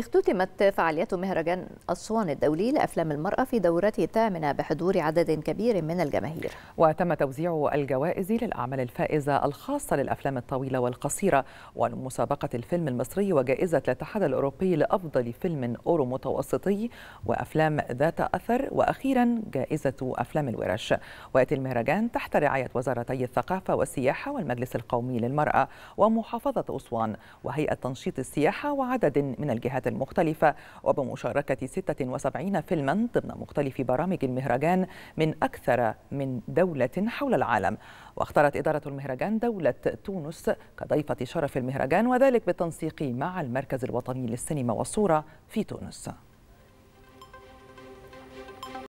اختتمت فعاليات مهرجان أسوان الدولي لأفلام المرأة في دورته الثامنة بحضور عدد كبير من الجماهير وتم توزيع الجوائز للأعمال الفائزة الخاصة للأفلام الطويلة والقصيرة ومسابقة الفيلم المصري وجائزة الاتحاد الأوروبي لأفضل فيلم أورو متوسطي وأفلام ذات أثر وأخيرا جائزة أفلام الورش ويأتي المهرجان تحت رعاية وزارتي الثقافة والسياحة والمجلس القومي للمرأة ومحافظة أسوان وهيئة تنشيط السياحة وعدد من الجهات مختلفة وبمشاركة 76 فيلما ضمن مختلف برامج المهرجان من أكثر من دولة حول العالم واختارت إدارة المهرجان دولة تونس كضيفة شرف المهرجان وذلك بالتنسيق مع المركز الوطني للسينما والصورة في تونس